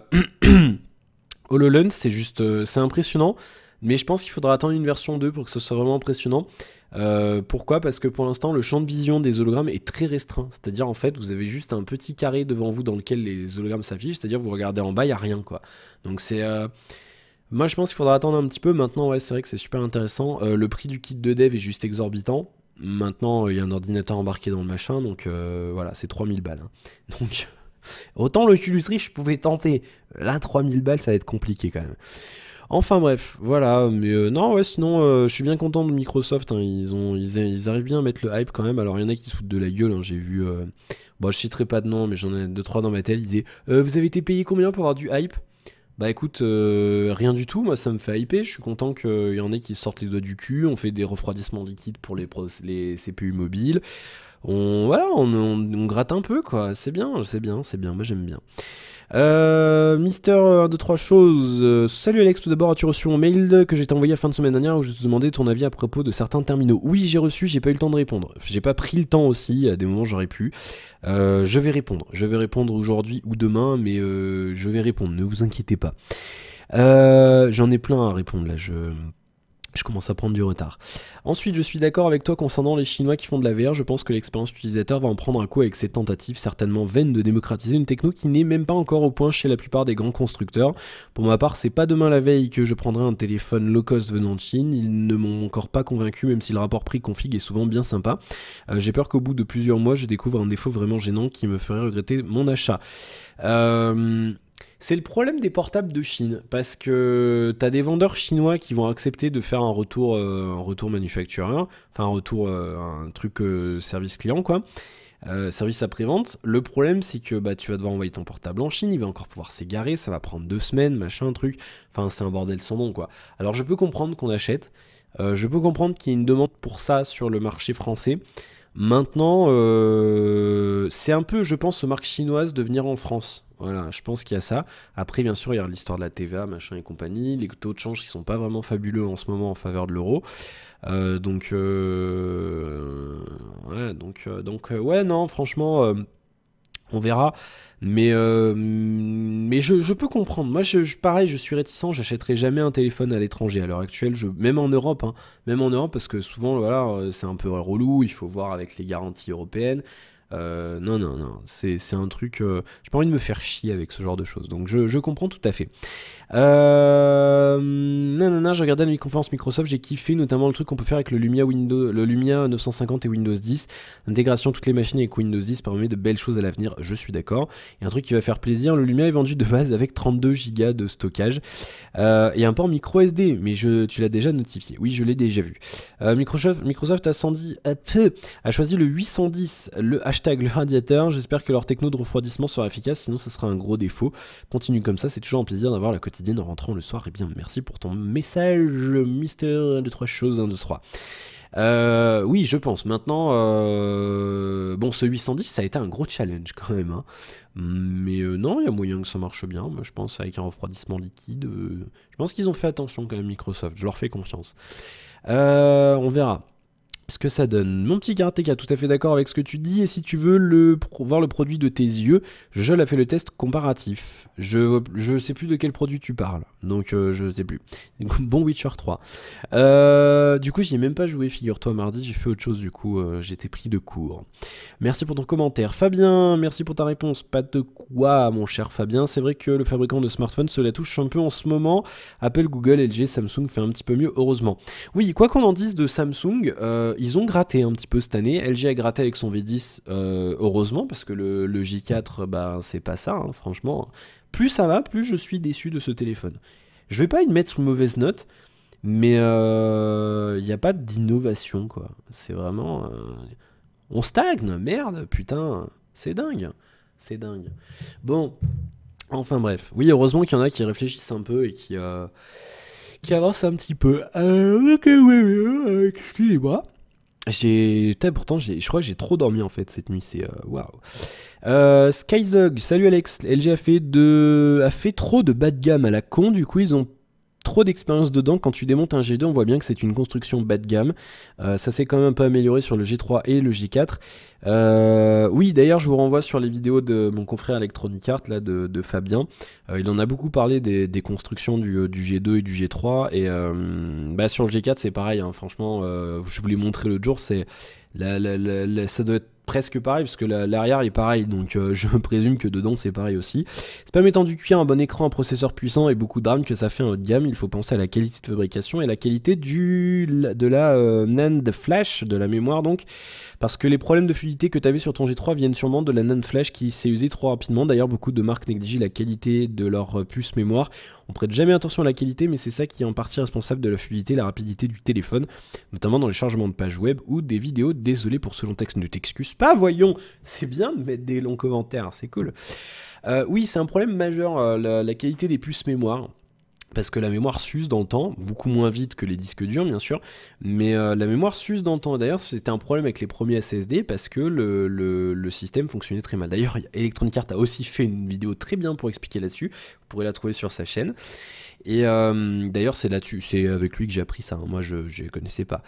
[clears throat] HoloLens, c'est juste. c'est impressionnant. Mais je pense qu'il faudra attendre une version 2 pour que ce soit vraiment impressionnant. pourquoi Parce que pour l'instant, le champ de vision des hologrammes est très restreint. C'est-à-dire, en fait, vous avez juste un petit carré devant vous dans lequel les hologrammes s'affichent. C'est-à-dire, vous regardez en bas, il n'y a rien, quoi. Donc, c'est. Moi, je pense qu'il faudra attendre un petit peu. Maintenant, ouais, c'est vrai que c'est super intéressant. le prix du kit de dev est juste exorbitant. Maintenant, il y a un ordinateur embarqué dans le machin, donc euh, voilà, c'est 3000 balles. Hein. [laughs] Donc, autant l'Oculus Rift, je pouvais tenter. Là, 3000 balles, ça va être compliqué quand même. Enfin bref, voilà. Mais euh, non, ouais, sinon, euh, je suis bien content de Microsoft. Hein. ils, ont, ils, arrivent bien à mettre le hype quand même. Alors, il y en a qui se foutent de la gueule. Hein. J'ai vu. bon, je citerai pas de nom, mais j'en ai deux trois dans ma tête. Ils disaient Vous avez été payé combien pour avoir du hype bah écoute, euh, rien du tout, moi ça me fait hyper, je suis content qu'il y en ait qui sortent les doigts du cul, on fait des refroidissements liquides pour les, les CPU mobiles, on, voilà, on gratte un peu quoi, c'est bien, c'est bien, c'est bien, moi j'aime bien. Euh, Mister 1, 2, 3 choses. Euh, salut Alex, tout d'abord, as-tu reçu mon mail que j'ai envoyé à fin de semaine dernière où je te demandais ton avis à propos de certains terminaux Oui, j'ai reçu, j'ai pas eu le temps de répondre. J'ai pas pris le temps aussi, à des moments j'aurais pu. Euh, je vais répondre. Je vais répondre aujourd'hui ou demain, mais euh, je vais répondre, ne vous inquiétez pas. J'en ai plein à répondre là, je je commence à prendre du retard. Ensuite, je suis d'accord avec toi concernant les Chinois qui font de la VR. Je pense que l'expérience utilisateur va en prendre un coup avec ces tentatives certainement vaines de démocratiser une techno qui n'est même pas encore au point chez la plupart des grands constructeurs. Pour ma part, c'est pas demain la veille que je prendrai un téléphone low cost venant de Chine. Ils ne m'ont encore pas convaincu, même si le rapport prix-config est souvent bien sympa. Euh, j'ai peur qu'au bout de plusieurs mois, je découvre un défaut vraiment gênant qui me ferait regretter mon achat. Euh... C'est le problème des portables de Chine, parce que t'as des vendeurs chinois qui vont accepter de faire un retour, euh, un retour manufacturier, enfin un retour, euh, un truc euh, service client, quoi. service après-vente, le problème c'est que bah, tu vas devoir envoyer ton portable en Chine, il va encore pouvoir s'égarer, ça va prendre deux semaines, machin, truc, enfin c'est un bordel sans nom quoi. Alors je peux comprendre qu'on achète, je peux comprendre qu'il y ait une demande pour ça sur le marché français, Maintenant, euh, c'est un peu, je pense, aux marques chinoises de venir en France. Voilà, je pense qu'il y a ça. Après, bien sûr, il y a l'histoire de la TVA, machin et compagnie, les taux de change qui sont pas vraiment fabuleux en ce moment en faveur de l'euro. Euh, donc, euh, donc, donc, ouais, non, franchement, on verra. Mais, euh, mais je, peux comprendre. Moi, je, pareil, je suis réticent. J'achèterai jamais un téléphone à l'étranger à l'heure actuelle. même en Europe, hein, même en Europe, parce que souvent, voilà, euh, c'est un peu relou. Il faut voir avec les garanties européennes. Euh, non, non, non. C'est un truc. Je J'ai pas envie de me faire chier avec ce genre de choses. Donc, je, je comprends tout à fait. Euh... non j'ai regardé la conférence Microsoft, j'ai kiffé notamment le truc qu'on peut faire avec le Lumia, Windows, le Lumia 950 et Windows 10. L'intégration de toutes les machines avec Windows 10 permet de belles choses à l'avenir, je suis d'accord. Et un truc qui va faire plaisir, le Lumia est vendu de base avec 32 Go de stockage euh, et un port micro SD, mais je, tu l'as déjà notifié. Oui, je l'ai déjà vu. Euh, Microsoft, Microsoft a, a choisi le 810, le hashtag le radiateur. J'espère que leur techno de refroidissement sera efficace, sinon ça sera un gros défaut. Continue comme ça, c'est toujours un plaisir d'avoir la côté en rentrant le soir. Et eh bien, merci pour ton message, Mister 1, de 3 choses, 1, 2, 3. oui, je pense. Maintenant, euh, bon, ce 810, ça a été un gros challenge quand même. Hein. Mais euh, non, il y a moyen que ça marche bien. Moi, je pense avec un refroidissement liquide. Euh, je pense qu'ils ont fait attention quand même Microsoft. Je leur fais confiance. on verra ce que ça donne. Mon petit est tout à fait d'accord avec ce que tu dis, et si tu veux le, voir le produit de tes yeux, je l'ai fait le test comparatif. Je, je sais plus de quel produit tu parles, donc euh, je sais plus. [laughs] Bon Witcher 3. Euh, du coup, j'y ai même pas joué, figure-toi, mardi, j'ai fait autre chose, du coup, euh, j'étais pris de court. Merci pour ton commentaire. Fabien, merci pour ta réponse. Pas de quoi, mon cher Fabien. C'est vrai que le fabricant de smartphones se la touche un peu en ce moment. Apple, Google, LG, Samsung fait un petit peu mieux, heureusement. Oui, quoi qu'on en dise de Samsung, euh, ils ont gratté un petit peu cette année. LG a gratté avec son V10, euh, heureusement, parce que le, J4, ben, c'est pas ça, hein, franchement. Plus ça va, plus je suis déçu de ce téléphone. Je vais pas y mettre une mauvaise note, mais il euh, n'y a pas d'innovation, quoi. C'est vraiment. Euh, on stagne, merde, putain, c'est dingue. C'est dingue. Bon, enfin bref. Oui, heureusement qu'il y en a qui réfléchissent un peu et qui, euh, qui avancent un petit peu. Ok, Excusez-moi. J'ai. Pourtant, je crois que j'ai trop dormi en fait cette nuit. C'est. Euh, waouh. Euh, Skyzog, salut Alex. LG a fait, de... a fait trop de bas de gamme à la con. Du coup, ils ont trop d'expérience dedans. Quand tu démontes un G2, on voit bien que c'est une construction bas de gamme. Euh, ça s'est quand même un peu amélioré sur le G3 et le G4. Euh, oui, d'ailleurs, je vous renvoie sur les vidéos de mon confrère Electronic Art, là, de, Fabien. Euh, il en a beaucoup parlé des, constructions du, G2 et du G3. Et bah, sur le G4, c'est pareil. Hein. franchement, je vous l'ai montré l'autre jour, c'est... ça doit être presque pareil, parce que l'arrière est pareil, donc euh, je [laughs] présume que dedans c'est pareil aussi. C'est pas mettant du cuir, un bon écran, un processeur puissant et beaucoup de RAM que ça fait un haut de gamme, il faut penser à la qualité de fabrication et la qualité du, de la euh, NAND flash, de la mémoire donc, parce que les problèmes de fluidité que tu avais sur ton G3 viennent sûrement de la NAND flash qui s'est usée trop rapidement, d'ailleurs beaucoup de marques négligent la qualité de leur euh, puce mémoire, on prête jamais attention à la qualité, mais c'est ça qui est en partie responsable de la fluidité la rapidité du téléphone, notamment dans les chargements de pages web ou des vidéos, désolé pour ce long texte, ne t'excuse pas, voyons. C'est bien de mettre des longs commentaires, c'est cool. Euh, oui, c'est un problème majeur, euh, la, qualité des puces mémoire parce que la mémoire s'use dans le temps, beaucoup moins vite que les disques durs bien sûr, mais euh, la mémoire s'use dans le temps. D'ailleurs, c'était un problème avec les premiers SSD parce que le, système fonctionnait très mal. D'ailleurs, Electronic Arts a aussi fait une vidéo très bien pour expliquer là-dessus. Vous pourrez la trouver sur sa chaîne. Et euh, d'ailleurs, c'est là-dessus, c'est avec lui que j'ai appris ça. Hein. Moi, je ne connaissais pas.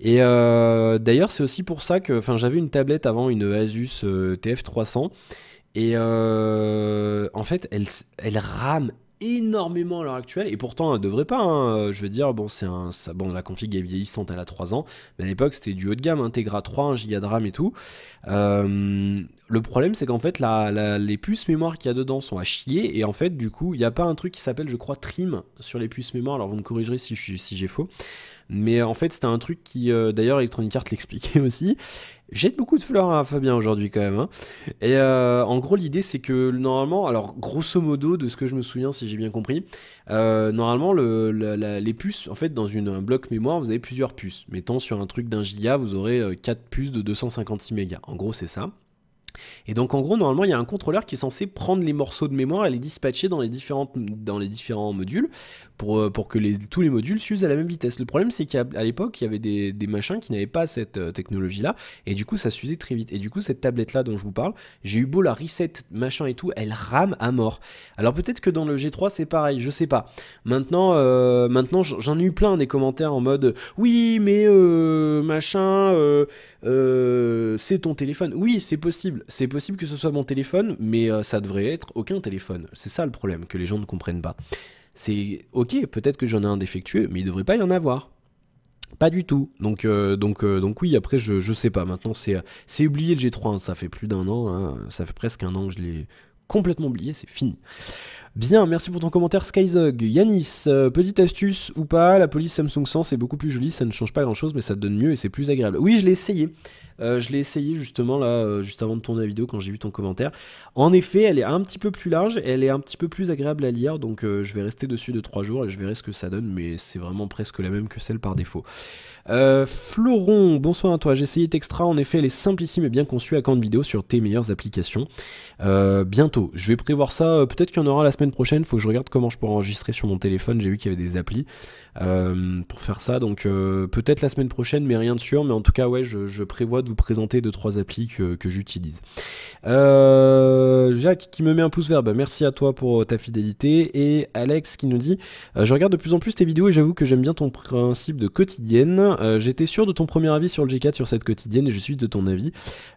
Et euh, d'ailleurs, c'est aussi pour ça que, enfin, j'avais une tablette avant, une Asus TF300. Et en fait, elle, elle rame énormément à l'heure actuelle, et pourtant elle devrait pas, hein. euh, je veux dire, bon, c'est un, ça, bon, la config est vieillissante, elle a 3 ans, mais à l'époque c'était du haut de gamme, intégra 3, 1 giga de RAM et tout, euh, le problème, c'est qu'en fait, les puces mémoire qu'il y a dedans sont à chier. Et en fait, du coup, il n'y a pas un truc qui s'appelle, je crois, trim sur les puces mémoire. Alors, vous me corrigerez si, j'ai faux. Mais en fait, c'était un truc qui, euh, d'ailleurs, Electronic Arts [laughs] l'expliquait aussi. Jette beaucoup de fleurs à Fabien aujourd'hui quand même. Hein. Et euh, en gros, l'idée c'est que normalement, alors grosso modo de ce que je me souviens, si j'ai bien compris, euh, normalement les puces, en fait, dans un bloc mémoire, vous avez plusieurs puces. Mettons sur un truc d'un giga, vous aurez 4 puces de 256 mégas. En gros, c'est ça. Et donc en gros, normalement, il y a un contrôleur qui est censé prendre les morceaux de mémoire et les dispatcher dans les, différentes, dans les différents modules pour, euh, que tous les modules s'usent à la même vitesse. Le problème, c'est qu'à l'époque, il y avait des, machins qui n'avaient pas cette euh, technologie-là, et du coup, ça s'usait très vite. Et du coup, cette tablette-là dont je vous parle, j'ai eu beau la reset, machin et tout, elle rame à mort. Alors peut-être que dans le G3, c'est pareil, je sais pas. Maintenant, euh, maintenant j'en ai eu plein des commentaires en mode oui, mais machin, c'est ton téléphone. Oui, c'est possible c'est possible que ce soit mon téléphone, mais euh, ça devrait être aucun téléphone. C'est ça le problème que les gens ne comprennent pas. C'est ok, peut-être que j'en ai un défectueux, mais il devrait pas y en avoir. Pas du tout. Donc, euh, donc, euh, donc oui, après, je, ne sais pas. Maintenant, c'est oublié le G3. Hein. Ça fait plus d'un an. Hein. Ça fait presque un an que je l'ai complètement oublié. C'est fini. Bien, merci pour ton commentaire Skyzog. Yanis, petite astuce ou pas, la police Samsung 100 c'est beaucoup plus joli, ça ne change pas grand chose mais ça te donne mieux et c'est plus agréable. Oui, je l'ai essayé. Euh, je l'ai essayé justement là, euh, juste avant de tourner la vidéo quand j'ai vu ton commentaire. En effet, elle est un petit peu plus large, elle est un petit peu plus agréable à lire, donc euh, je vais rester dessus de 3 jours et je verrai ce que ça donne, mais c'est vraiment presque la même que celle par défaut. Floron, bonsoir à toi. J'ai essayé Textra. En effet, elle est simplissime et bien conçue à camp de vidéo sur tes meilleures applications. bientôt. Je vais prévoir ça. Peut-être qu'il y en aura la semaine prochaine. Faut que je regarde comment je pourrais enregistrer sur mon téléphone. J'ai vu qu'il y avait des applis pour faire ça. Donc peut-être la semaine prochaine, mais rien de sûr. Mais en tout cas, ouais, je, je prévois vous présenter deux trois applis que, j'utilise. Euh, qui me met un pouce vert, bah, merci à toi pour euh, ta fidélité. Et Alex qui nous dit euh, Je regarde de plus en plus tes vidéos et j'avoue que j'aime bien ton principe de quotidienne. Euh, j'étais sûr de ton premier avis sur le G4 sur cette quotidienne et je suis de ton avis.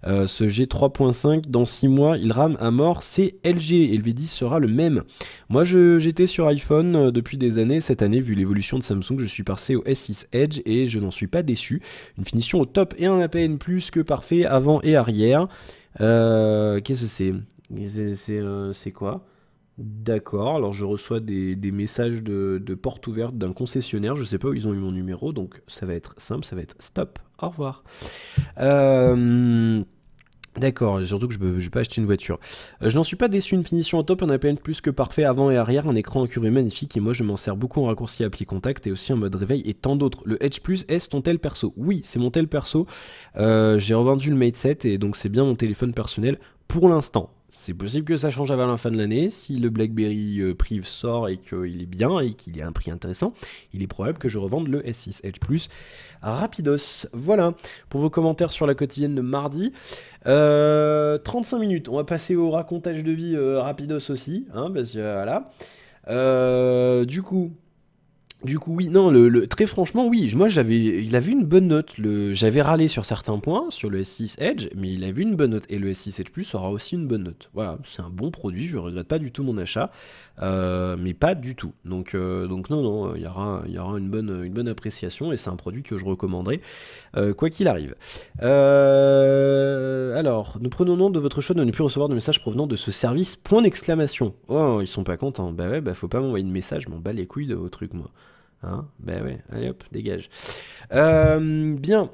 ce G3.5, dans 6 mois, il rame à mort, c'est LG et le V10 sera le même. Moi, j'étais sur iPhone depuis des années. Cette année, vu l'évolution de Samsung, je suis passé au S6 Edge et je n'en suis pas déçu. Une finition au top et un APN plus que parfait avant et arrière. Qu'est-ce que c'est euh, c'est quoi D'accord, alors je reçois des, messages de, porte ouverte d'un concessionnaire, je sais pas où ils ont eu mon numéro, donc ça va être simple, ça va être stop, au revoir. Euh, d'accord, surtout que je ne vais pas acheter une voiture. Euh, je n'en suis pas déçu, une finition en top, un peine plus que parfait avant et arrière, un écran en curieux magnifique, et moi je m'en sers beaucoup en raccourci appli contact et aussi en mode réveil et tant d'autres. Le Edge Plus est ton tel perso Oui, c'est mon tel perso. J'ai revendu le Mate 7 et donc c'est bien mon téléphone personnel pour l'instant. C'est possible que ça change avant la fin de l'année. Si le BlackBerry euh, Prive sort et qu'il est bien et qu'il y a un prix intéressant, il est probable que je revende le S6 Edge Plus rapidos. Voilà pour vos commentaires sur la quotidienne de mardi. 35 euh, minutes. On va passer au racontage de vie euh, rapidos aussi, hein, voilà. du coup, du coup, oui, non, très franchement, oui, moi j'avais, il vu une bonne note. j'avais râlé sur certains points, sur le S6 Edge, mais il vu une bonne note. Et le S6 Edge Plus aura aussi une bonne note. Voilà, c'est un bon produit, je regrette pas du tout mon achat, euh, mais pas du tout. Euh, donc, non, non, il y aura, une, bonne, bonne appréciation et c'est un produit que je recommanderais, euh, quoi qu'il arrive. alors, nous prenons note de votre choix de ne plus recevoir de messages provenant de ce service, point d'exclamation. Oh, ils sont pas contents. Bah ouais, bah faut pas m'envoyer de message, m'en bats les couilles de vos trucs, moi. Hein? ben ouais, allez hop, dégage. Euh, bien,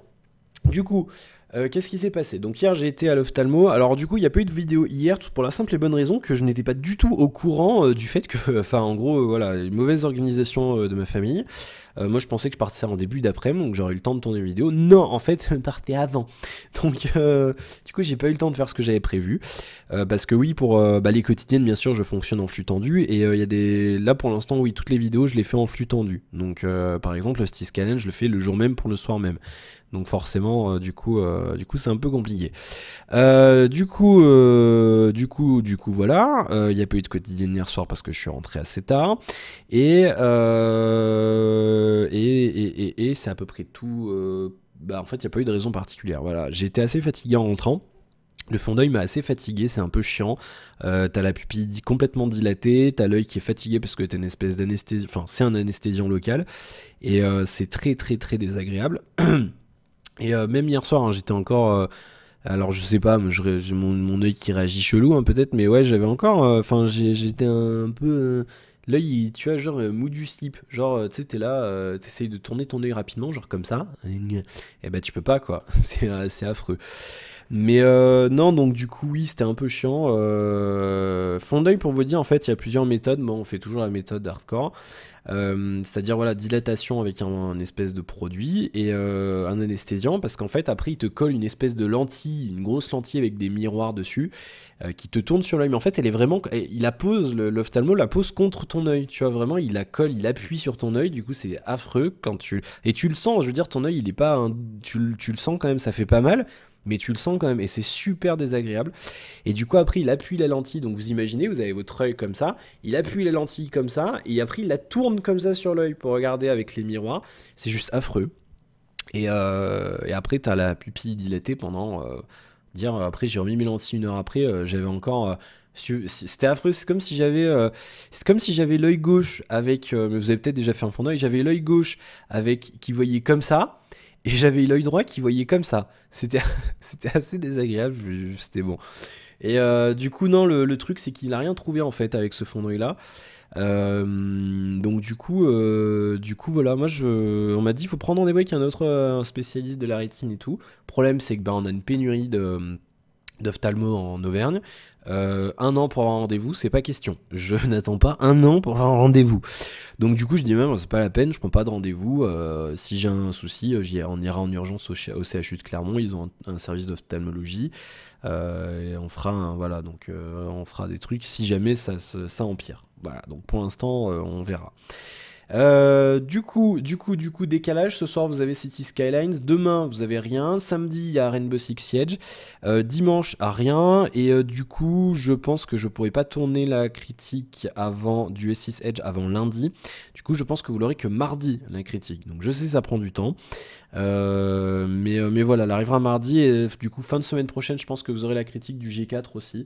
du coup, euh, qu'est-ce qui s'est passé Donc hier j'ai été à l'Oftalmo, alors du coup il n'y a pas eu de vidéo hier pour la simple et bonne raison que je n'étais pas du tout au courant euh, du fait que, [laughs] enfin en gros voilà, une mauvaise organisation de ma famille, euh, moi, je pensais que je partais en début daprès donc j'aurais eu le temps de tourner une vidéo. Non, en fait, je partais avant. Donc, euh, du coup, j'ai pas eu le temps de faire ce que j'avais prévu. Euh, parce que oui, pour bah, les quotidiennes, bien sûr, je fonctionne en flux tendu. Et il y a des. Là, pour l'instant, oui, toutes les vidéos, je les fais en flux tendu. Donc, par exemple, le Steve je le fais le jour même pour le soir même. Donc forcément, euh, du coup, euh, du coup, c'est un peu compliqué. Euh, du coup, du coup, du coup, voilà. Il n'y a pas eu de quotidien hier soir parce que je suis rentré assez tard. Et et, c'est à peu près tout. bah, en fait, il n'y a pas eu de raison particulière. Voilà, j'étais assez fatigué en rentrant. Le fond d'œil m'a assez fatigué, c'est un peu chiant. t'as la pupille complètement dilatée, t'as l'œil qui est fatigué parce que t'as une espèce d'anesthésie, enfin c'est un anesthésiant local, et c'est très très très désagréable. [clears throat] Et euh, même hier soir, hein, j'étais encore. Euh, alors je sais pas, j'ai mon, mon œil qui réagit chelou hein, peut-être, mais ouais, j'avais encore. Euh, enfin, j'étais un, peu. L'œil, tu vois, genre mou du slip. Genre, tu sais, t'es là, t'essayes de tourner ton œil rapidement, genre comme ça. Et eh bah, ben, tu peux pas, quoi. [laughs] C'est affreux. Mais euh, non, donc du coup, oui, c'était un peu chiant. Euh, fond d'œil pour vous dire, en fait, il y a plusieurs méthodes. Bon, on fait toujours la méthode hardcore. Euh, c'est-à-dire voilà dilatation avec un, espèce de produit et un anesthésiant parce qu'en fait après il te colle une espèce de lentille, une grosse lentille avec des miroirs dessus qui te tourne sur l'œil mais en fait elle est vraiment eh, il la pose l'ophtalmo la pose contre ton œil tu vois vraiment il la colle il appuie sur ton œil du coup c'est affreux quand tu et tu le sens je veux dire ton œil il est pas tu le sens quand même ça fait pas mal mais tu le sens quand même et c'est super désagréable. Et du coup, après, il appuie la lentille. Donc, vous imaginez, vous avez votre œil comme ça, il appuie la lentille comme ça, et après, il la tourne comme ça sur l'œil pour regarder avec les miroirs. C'est juste affreux. Et, euh, après, tu as la pupille dilatée pendant. Euh, dire, après, j'ai remis mes lentilles une heure après, euh, j'avais encore. C'était affreux, c'est comme si j'avais C'est comme si j'avais l'œil gauche avec mais vous avez peut-être déjà fait un fond d'œil, j'avais l'œil gauche avec qui voyait comme ça et j'avais l'œil droit qui voyait comme ça. C'était [laughs] assez désagréable, c'était bon. Et euh, du coup, non, le, truc, c'est qu'il n'a rien trouvé en fait avec ce fond d'œil-là. Euh, donc du coup, euh, du coup voilà, moi je, on m'a dit il faut prendre rendez-vous avec un autre spécialiste de la rétine et tout. Problème c'est que ben on a une pénurie de d'ophtalmo en Auvergne. Euh, un an pour avoir un rendez-vous, c'est pas question. Je [laughs] n'attends pas un an pour avoir un rendez-vous. Donc du coup, je dis même, c'est pas la peine, je prends pas de rendez-vous. Euh, si j'ai un souci, euh, on ira en urgence au, CHU de Clermont. Ils ont un, service d'ophtalmologie. et on fera, voilà, donc on fera des trucs si jamais ça, ça empire. Voilà, donc pour l'instant, on verra. Euh, du coup, du coup, du coup, décalage. Ce soir, vous avez City Skylines. Demain, vous avez rien. Samedi, il y a Rainbow Six Siege. Euh, dimanche, rien. Et euh, du coup, je pense que je pourrai pas tourner la critique avant du S6 Edge avant lundi. Du coup, je pense que vous l'aurez que mardi la critique. Donc, je sais, ça prend du temps. mais, mais voilà, elle arrivera mardi. Et du coup, fin de semaine prochaine, je pense que vous aurez la critique du G4 aussi.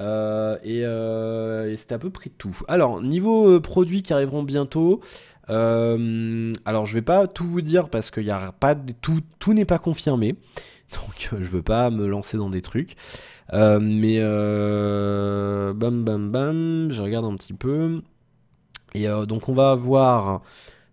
Euh, et, c'est euh, à peu près tout. Alors, niveau euh, produits qui arriveront bientôt, alors je vais pas tout vous dire parce que y a pas tout, tout n'est pas confirmé. [laughs] Donc je veux pas me lancer dans des trucs. mais bam bam bam, je regarde un petit peu. Et donc on va avoir...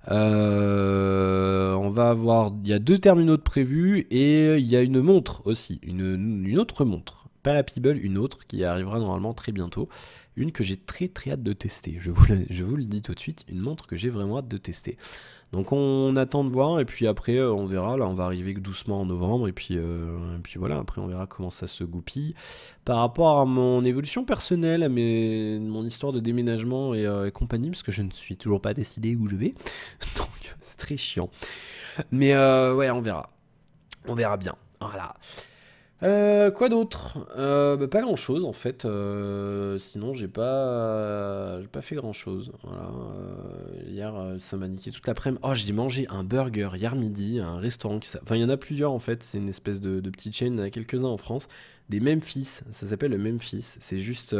on va avoir, il y a deux terminaux de prévus et il y a une montre aussi, une autre montre la Pebble, une autre qui arrivera normalement très bientôt. Une que j'ai très très hâte de tester, je vous, le, dis tout de suite, une montre que j'ai vraiment hâte de tester. Donc on attend de voir et puis après euh, on verra, là on va arriver doucement en novembre euh, et puis, voilà, après on verra comment ça se goupille. Par rapport à mon évolution personnelle, à mon histoire de déménagement euh, et, compagnie, parce que je ne suis toujours pas décidé où je vais, [laughs] donc c'est très chiant. Mais ouais on verra, on verra bien, voilà. Euh, quoi d'autre euh, bah, Pas grand chose en fait. Euh, sinon, j'ai pas, euh, j'ai pas fait grand chose. Euh, hier, ça m'a niqué toute l'après-midi. Oh, j'ai mangé un burger hier midi à un restaurant qui Enfin, il y en a plusieurs en fait. C'est une espèce de, petite chaîne. Il y en a quelques-uns en France. Des Memphis. Ça s'appelle le Memphis. C'est juste.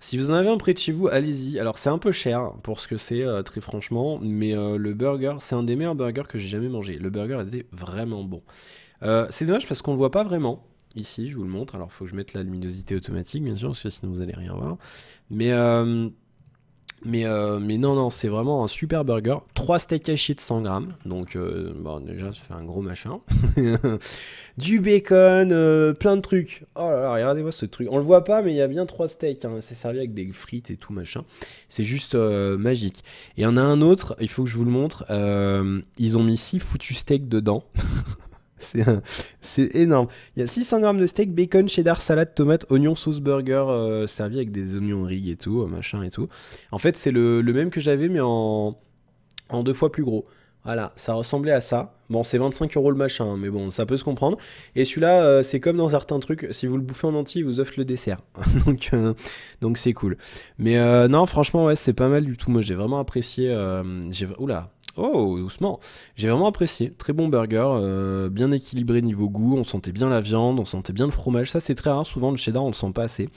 Si vous en avez un près de chez vous, allez-y. Alors c'est un peu cher pour ce que c'est, très franchement, mais le burger, c'est un des meilleurs burgers que j'ai jamais mangé. Le burger était vraiment bon. Euh, c'est dommage parce qu'on le voit pas vraiment. Ici, je vous le montre. Alors, faut que je mette la luminosité automatique, bien sûr, parce que sinon vous allez rien voir. Mais, euh, euh, mais, non, non, c'est vraiment un super burger. 3 steaks hachés de 100 grammes. Donc, bon, déjà, ça fait un gros machin. [laughs] du bacon, plein de trucs. Oh là là, regardez-moi ce truc. On le voit pas, mais il y a bien 3 steaks. Hein. C'est servi avec des frites et tout, machin. C'est juste magique. Et il en a un autre, il faut que je vous le montre. ils ont mis 6 foutus steaks dedans. [laughs] [laughs] C'est énorme. Il y a 600 grammes de steak, bacon, cheddar, salade, tomate, oignon, sauce burger, euh, servi avec des oignons rig et tout, euh, machin et tout. En fait, c'est le, même que j'avais, mais en, deux fois plus gros. Voilà, ça ressemblait à ça. Bon, c'est 25 euros le machin, hein, mais bon, ça peut se comprendre. Et celui-là, euh, c'est comme dans certains trucs, si vous le bouffez en entier, vous offre le dessert. [laughs] donc, donc c'est cool. Mais non, franchement, ouais, c'est pas mal du tout. Moi, j'ai vraiment apprécié. j'ai... Oula, Oh, doucement. J'ai vraiment apprécié. Très bon burger, euh, bien équilibré niveau goût. On sentait bien la viande, on sentait bien le fromage. Ça, c'est très rare. Souvent, le cheddar, on le sent pas assez.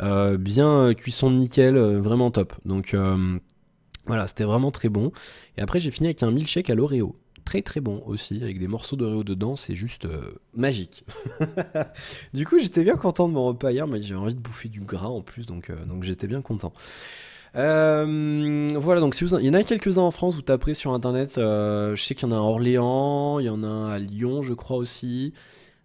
Euh, bien euh, cuisson nickel, vraiment top. Donc voilà, c'était vraiment très bon. Et après, j'ai fini avec un milkshake à l'Oreo très très bon aussi, avec des morceaux d'Oreo dedans, c'est juste magique. [laughs] du coup, j'étais bien content de mon repas hier, mais j'avais envie de bouffer du gras en plus, donc, donc j'étais bien content. Euh, voilà, donc si vous il y en a quelques-uns en France, vous pris sur internet. Euh, je sais qu'il y en a à Orléans, il y en a à Lyon, je crois aussi.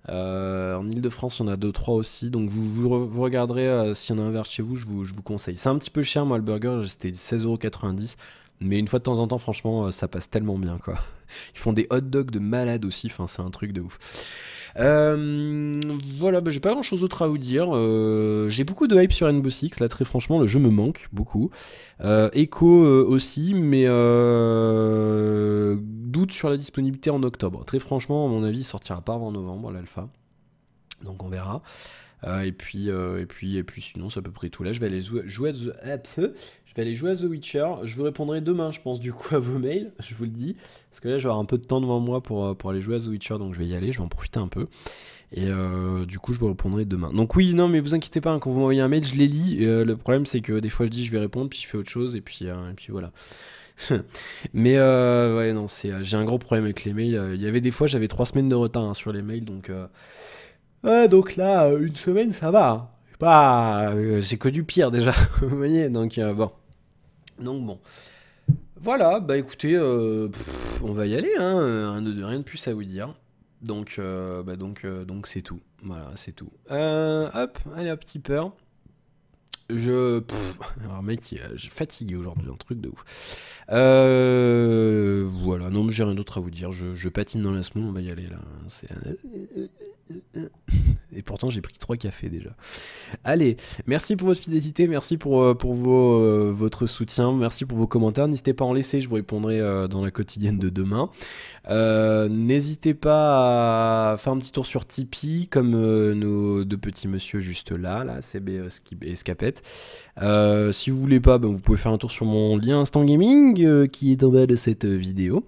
Euh, en Ile-de-France, il y en a deux-trois aussi. Donc vous, vous, regarderez s'il y en a un vers chez vous, je vous, je vous conseille. C'est un petit peu cher, moi, le burger, c'était 16,90€. Mais une fois de temps en temps, franchement, ça passe tellement bien, quoi. [laughs] Ils font des hot dogs de malade aussi, enfin, c'est un truc de ouf. Euh, voilà, bah, j'ai pas grand chose d'autre à vous dire. Euh, j'ai beaucoup de hype sur Rainbow Six, là très franchement, le jeu me manque beaucoup. Euh, Echo aussi, mais doute sur la disponibilité en octobre. Très franchement, à mon avis, il sortira pas avant novembre l'alpha. Donc on verra. Euh, et, puis, euh, et, et puis sinon, c'est à peu près tout. Là, je vais aller jouer à The... Je vais aller jouer à The Witcher. Je vous répondrai demain, je pense, du coup, à vos mails. [laughs] Je vous le dis. Parce que là, je vais avoir un peu de temps devant moi pour, euh, pour aller jouer à The Witcher. Donc, je vais y aller. Je vais en profiter un peu. Et du coup, je vous répondrai demain. Donc oui, non, mais vous inquiétez pas, hein, quand vous m'envoyez un mail, je les lis. le problème, c'est que des fois, je dis je vais répondre, puis je fais autre chose, et puis, et puis voilà. [laughs] mais ouais, non, c'est, j'ai un gros problème avec les mails. Il y avait des fois, j'avais trois semaines de retard hein, sur les mails, donc donc là, euh, une semaine, ça va. C'est pas, euh, c'est que du pire déjà. [laughs] Vous voyez, donc euh, bon. Donc bon. Voilà, bah écoutez, on va y aller, hein. rien, de, rien de plus à vous dire. Donc, bah, donc, donc c'est tout. Voilà, c'est tout. hop, allez, un petit peur je. alors, mec, je fatigué aujourd'hui, un truc de ouf. Euh, voilà, non, j'ai rien d'autre à vous dire. Je, patine dans la semoule, on va y aller là. Et pourtant, j'ai pris trois cafés déjà. Allez, merci pour votre fidélité, merci pour, euh, pour euh, votre soutien, merci pour vos commentaires. N'hésitez pas à en laisser, je vous répondrai euh, dans la quotidienne de demain. N'hésitez pas à faire un petit tour sur Tipeee, comme nos deux petits monsieur juste là, là, CB et euh, si vous voulez pas, ben, vous pouvez faire un tour sur mon lien Instant Gaming euh, qui est en bas de cette euh, vidéo.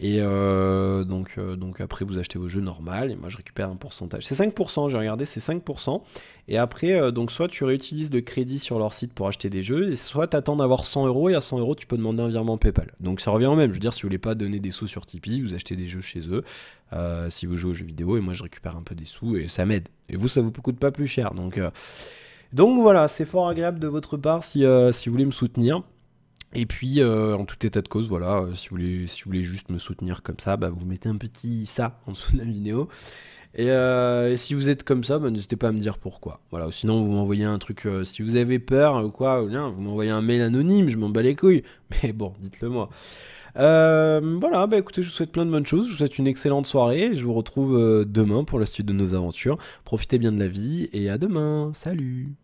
Et donc, après, vous achetez vos jeux normal et moi je récupère un pourcentage. C'est 5%, j'ai regardé, c'est 5%. Et après, donc soit tu réutilises le crédit sur leur site pour acheter des jeux, et soit tu attends d'avoir 100 euros et à 100 euros tu peux demander un virement PayPal. Donc ça revient au même. Je veux dire, si vous voulez pas donner des sous sur Tipeee, vous achetez des jeux chez eux. si vous jouez aux jeux vidéo et moi je récupère un peu des sous et ça m'aide. Et vous, ça vous coûte pas plus cher. Donc, donc voilà, c'est fort agréable de votre part si, euh, si vous voulez me soutenir. Et puis, euh, en tout état de cause, voilà, euh, si vous, voulez, si vous voulez juste me soutenir comme ça, bah, vous mettez un petit ça en dessous de la vidéo. Et, si vous êtes comme ça, bah, n'hésitez pas à me dire pourquoi. Voilà, sinon vous m'envoyez un truc, si vous avez peur ou quoi, ou bien vous m'envoyez un mail anonyme, je m'en bats les couilles. Mais bon, dites-le moi. Euh, voilà, bah écoutez, je vous souhaite plein de bonnes choses. Je vous souhaite une excellente soirée. Et je vous retrouve euh, demain pour la suite de nos aventures. Profitez bien de la vie et à demain. Salut